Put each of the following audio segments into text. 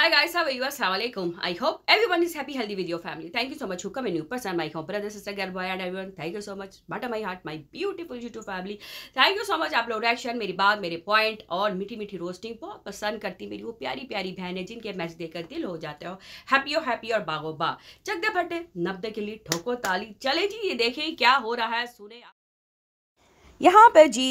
Hi guys, how are you? Assalamualaikum. I hope everyone is happy, healthy with your family. Thank you so much for coming new person, my home brother, sister, girl, boy, and everyone. Thank you so much. Butter my heart, my beautiful YouTube family. Thank you so much. आप लोग reaction मेरी बात मेरे point और मीठी मीठी roasting बहुत पसंद करती मेरी वो प्यारी प्यारी बहन है जिनके मैच देकर दिल हो जाता हो हैप्पी हो हैप्पी और बागो बा चकदे फटे नब्दे के लिए ठोको ताली चले जी ये देखें क्या हो रहा है सुने यहाँ पर जी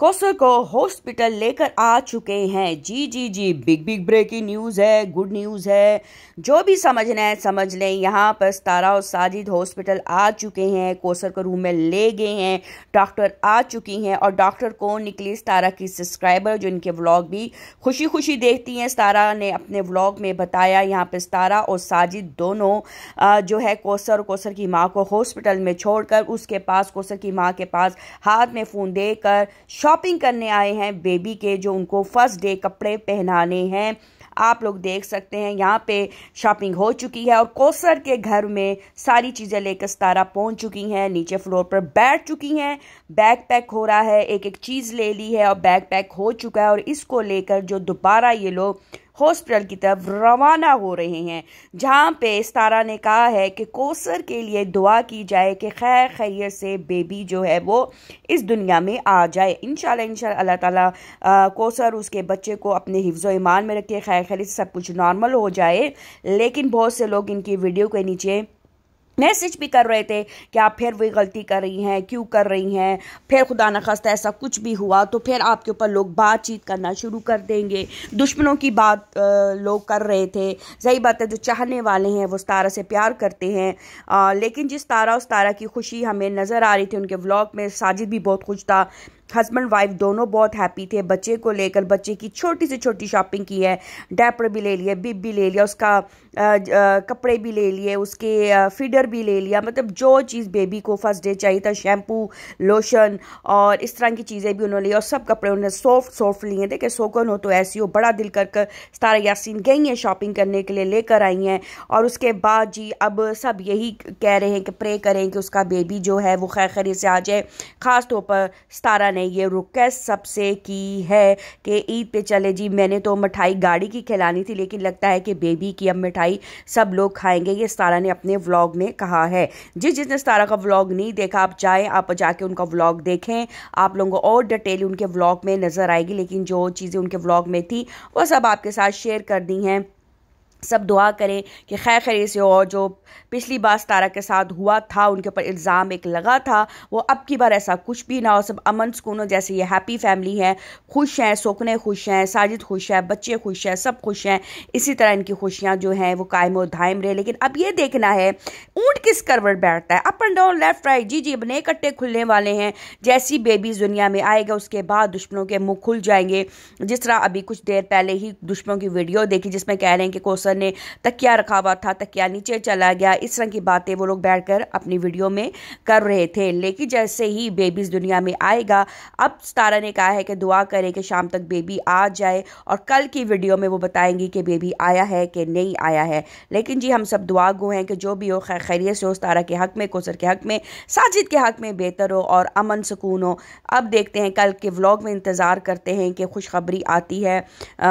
कोसर को हॉस्पिटल लेकर आ चुके हैं जी जी जी बिग बिग ब्रेकिंग न्यूज़ है गुड न्यूज़ है जो भी समझना है समझ लें यहाँ पर तारा और साजिद हॉस्पिटल आ चुके हैं कोसर को रूम में ले गए हैं डॉक्टर आ चुकी हैं और डॉक्टर को निकली तारा की सब्सक्राइबर जो इनके व्लॉग भी खुशी खुशी देखती हैं तारा ने अपने व्लॉग में बताया यहाँ पर तारा और साजिद दोनों जो है कोसर और कौसर की माँ को हॉस्पिटल में छोड़कर उसके पास कोसर की माँ के पास हाथ में फ़ोन देकर शॉपिंग करने आए हैं बेबी के जो उनको फर्स्ट डे कपड़े पहनाने हैं आप लोग देख सकते हैं यहाँ पे शॉपिंग हो चुकी है और कोसर के घर में सारी चीज़ें लेकर सतारा पहुँच चुकी हैं नीचे फ्लोर पर बैठ चुकी हैं बैग पैक हो रहा है एक एक चीज़ ले ली है और बैग पैक हो चुका है और इसको लेकर जो दोबारा ये लोग हॉस्पिटल की तरफ रवाना हो रहे हैं जहां पे स्तारा ने कहा है कि कोसर के लिए दुआ की जाए कि खैर खैर से बेबी जो है वो इस दुनिया में आ जाए इन शाह अल्लाह ताला कोसर उसके बच्चे को अपने हिफ्ज़ ईमान में रखे खैर खैर से सब कुछ नॉर्मल हो जाए लेकिन बहुत से लोग इनकी वीडियो के नीचे मैसेज भी कर रहे थे कि आप फिर वही गलती कर रही हैं क्यों कर रही हैं फिर खुदा नखास्त ऐसा कुछ भी हुआ तो फिर आपके ऊपर लोग बातचीत करना शुरू कर देंगे दुश्मनों की बात लोग कर रहे थे सही बात है जो चाहने वाले हैं वो उस तारा से प्यार करते हैं आ, लेकिन जिस तारा उस तारा की खुशी हमें नज़र आ रही थी उनके ब्लॉग में साजिद भी बहुत खुश था हस्बैंड वाइफ दोनों बहुत हैप्पी थे बच्चे को लेकर बच्चे की छोटी से छोटी शॉपिंग की है डैपर भी ले लिए बिब भी ले लिया उसका आ, आ, कपड़े भी ले लिए उसके फीडर भी ले लिया मतलब जो चीज़ बेबी को फर्स्ट डे चाहिए था शैम्पू लोशन और इस तरह की चीज़ें भी उन्होंने ली और सब कपड़े उन्होंने सॉफ्ट सॉफ्ट लिए देखे सोकन हो तो ऐसी हो बड़ा दिल कर कर सतारा यासिन गई हैं शॉपिंग करने के लिए लेकर आई हैं और उसके बाद जी अब सब यही कह रहे हैं कि प्रे करें कि उसका बेबी जो है वो खैर खरी से आ जाए ख़ास तौर पर सतारा ने मैंने ये रिक्वेस्ट सबसे की है कि ईद पे चले जी मैंने तो मिठाई गाड़ी की खिलानी थी लेकिन लगता है कि बेबी की अब मिठाई सब लोग खाएंगे ये सारा ने अपने व्लॉग में कहा है जिस जिसने सारा का व्लॉग नहीं देखा आप जाए आप जाके उनका व्लॉग देखें आप लोगों को और डिटेल उनके व्लॉग में नज़र आएगी लेकिन जो चीज़ें उनके व्लॉग में थी वो सब आपके साथ शेयर कर दी हैं सब दुआ करें कि खैर खैर से और जो पिछली बार तारा के साथ हुआ था उनके ऊपर इल्ज़ाम एक लगा था वो अब की बार ऐसा कुछ भी ना हो सब अमन सुकून हो जैसे ये हैप्पी फैमिली है खुश हैं सोकने खुश हैं साजिद खुश है बच्चे खुश हैं सब खुश हैं इसी तरह इनकी खुशियाँ जो हैं वो कायम और धायम रहे लेकिन अब ये देखना है ऊँट किस करवट बैठता है up and down left right जी जी अब नए कट्टे खुलने वाले हैं जैसी बेबीज़ दुनिया में आएगा उसके बाद दुश्मनों के मुँह खुल जाएंगे जिस तरह अभी कुछ देर पहले ही दुश्मनों की वीडियो देखी जिसमें कह रहे हैं कि कोसर अफसर ने तकिया रखा हुआ था तकिया नीचे चला गया इस तरह की बातें वो लोग बैठकर अपनी वीडियो में कर रहे थे लेकिन जैसे ही बेबीज दुनिया में आएगा अब सितारा ने कहा है कि दुआ करें कि शाम तक बेबी आ जाए और कल की वीडियो में वो बताएंगी कि बेबी आया है कि नहीं आया है लेकिन जी हम सब दुआ गो हैं कि जो भी हो खैर खैरियत से हो सितारा के हक में कोसर के हक में साजिद के हक में बेहतर हो और अमन सुकून हो अब देखते हैं कल के व्लॉग में इंतज़ार करते हैं कि खुशखबरी आती है आ,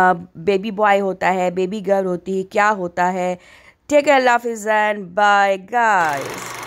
बेबी बॉय होता है बेबी गर्ल होती है क्या होता है ठीक है अल्लाह हाफिज़ बाय गाइस